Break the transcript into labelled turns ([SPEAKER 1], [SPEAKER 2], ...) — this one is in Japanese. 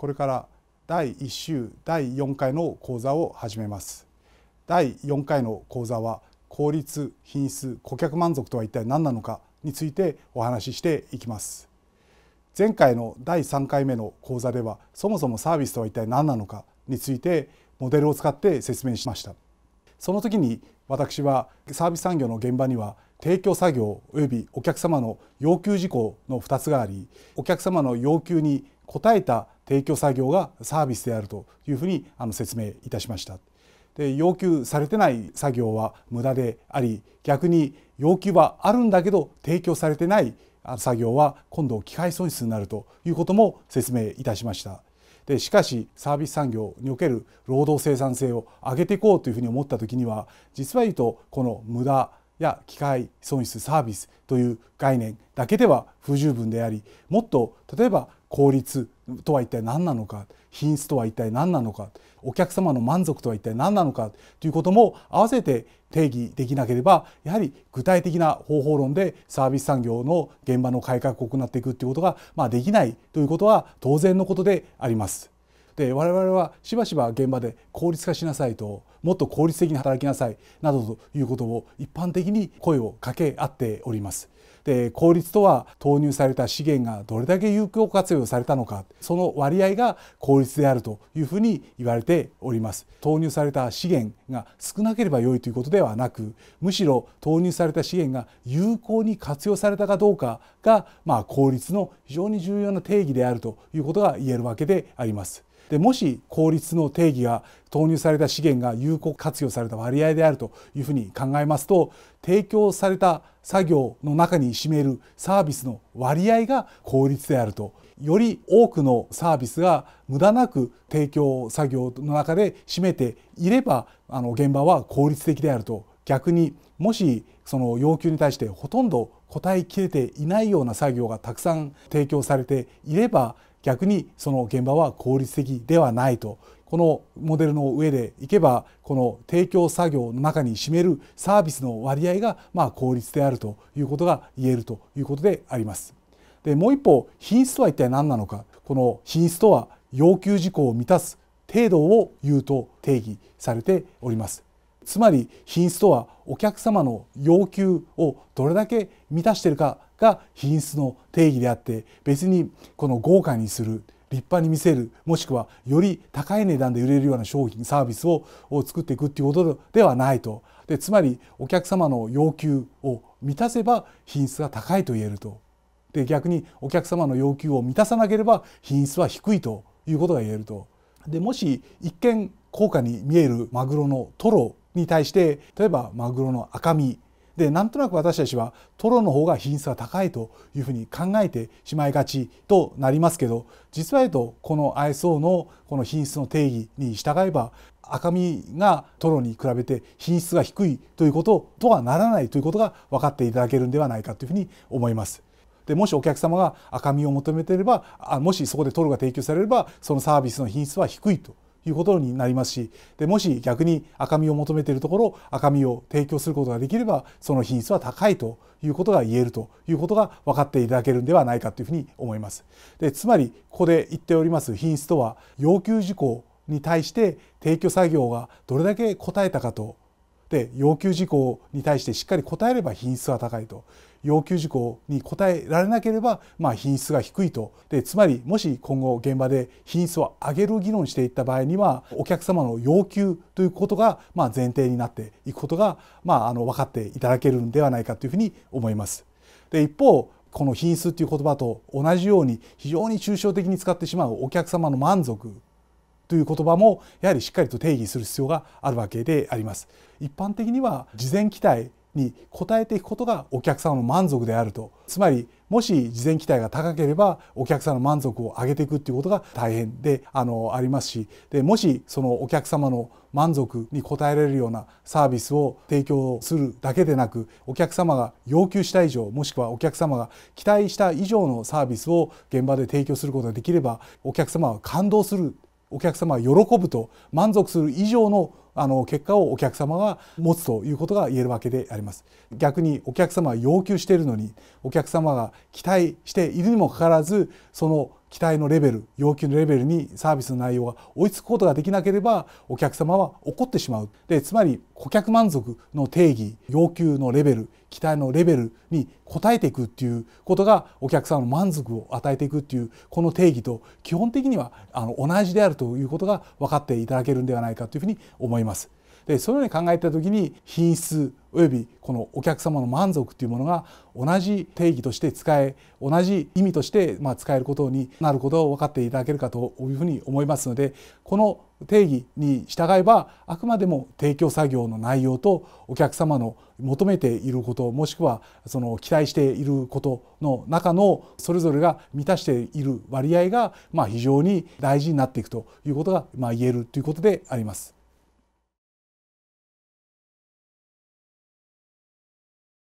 [SPEAKER 1] これから第1週第4回の講座を始めます第4回の講座は効率品質顧客満足とは一体何なのかについてお話ししていきます前回の第3回目の講座ではそもそもサービスとは一体何なのかについてモデルを使って説明しましたその時に私はサービス産業の現場には提供作業及びお客様の要求事項の2つがありお客様の要求に応えた提供作業がサービスであるというふうにあの説明いたしました。で要求されてない作業は無駄であり逆に要求はあるんだけど提供されてない作業は今度機械損失になるということも説明いたしました。でしかしサービス産業における労働生産性を上げていこうというふうに思った時には実は言うとこの無駄や機械損失サービスという概念だけでは不十分でありもっと例えば効率とは一体何なのか品質とは一体何なのかお客様の満足とは一体何なのかということも併せて定義できなければやはり具体的な方法論でサービス産業の現場の改革を行っていくということが、まあ、できないということは当然のことであります。で我々はしばしば現場で効率化しなさいともっと効率的に働きなさいなどということを一般的に声を掛け合っております。で効率とは投入された資源がどれだけ有効活用されたのかその割合が効率であるというふうに言われております投入された資源が少なければ良いということではなくむしろ投入された資源が有効に活用されたかどうかが、まあ、効率の非常に重要な定義であるということが言えるわけであります。でもし効率の定義が投入された資源が有効活用された割合であるというふうに考えますと提供された作業の中に占めるサービスの割合が効率であるとより多くのサービスが無駄なく提供作業の中で占めていればあの現場は効率的であると逆にもしその要求に対してほとんど答えきれていないような作業がたくさん提供されていれば逆にその現場は効率的ではないとこのモデルの上でいけばこの提供作業の中に占めるサービスの割合がまあ効率であるということが言えるということであります。でもう一方品質とは一体何なのかこの品質とは要求事項を満たす程度を言うと定義されております。つまり品質とはお客様の要求をどれだけ満たしているかが品質の定義であって別にこの豪華にする立派に見せるもしくはより高い値段で売れるような商品サービスを作っていくっていうことではないとでつまりお客様の要求を満たせば品質が高いと言えるとで逆にお客様の要求を満たさなければ品質は低いということが言えるとでもし一見高価に見えるマグロのトロに対して例えばマグロの赤身でなんとなく私たちはトロの方が品質が高いというふうに考えてしまいがちとなりますけど実は言うとこの ISO のこの品質の定義に従えば赤身がトロに比べて品質が低いということとはならないということが分かっていただけるんではないかというふうに思います。でもしお客様が赤身を求めていればあもしそこでトロが提供されればそのサービスの品質は低いということになりますしでもし逆に赤身を求めているところ赤身を提供することができればその品質は高いということが言えるということが分かっていただけるんではないかというふうに思います。でつまりここで言っております品質とは要求事項に対して提供作業がどれだけ応えたかとで要求事項に対してしっかり答えれば品質は高いと要求事項に応えられなければ、まあ、品質が低いとでつまりもし今後現場で品質を上げる議論していった場合にはお客様の要求ということが、まあ、前提になっていくことが、まあ、あの分かっていただけるんではないかというふうに思います。で一方この品質という言葉と同じように非常に抽象的に使ってしまうお客様の満足という言葉もやはりしっかりと定義する必要があるわけであります。一般的には事前期待に応えていくことがお客様の満足であるとつまりもし事前期待が高ければお客様の満足を上げていくっていうことが大変であのありますしでもしそのお客様の満足に応えられるようなサービスを提供するだけでなくお客様が要求した以上もしくはお客様が期待した以上のサービスを現場で提供することができればお客様は感動するお客様が喜ぶと満足する以上のあの結果をお客様が持つということが言えるわけであります逆にお客様が要求しているのにお客様が期待しているにもかかわらずその期待のレベル要求のレベルにサービスの内容が追いつくことができなければお客様は怒ってしまうでつまり顧客満足の定義要求のレベル期待のレベルに応えていくっていうことがお客様の満足を与えていくっていうこの定義と基本的にはあの同じであるということが分かっていただけるんではないかというふうに思います。そのように考えた時に品質およびこのお客様の満足というものが同じ定義として使え同じ意味としてま使えることになることを分かっていただけるかというふうに思いますのでこの定義に従えばあくまでも提供作業の内容とお客様の求めていることもしくはその期待していることの中のそれぞれが満たしている割合がま非常に大事になっていくということがま言えるということであります。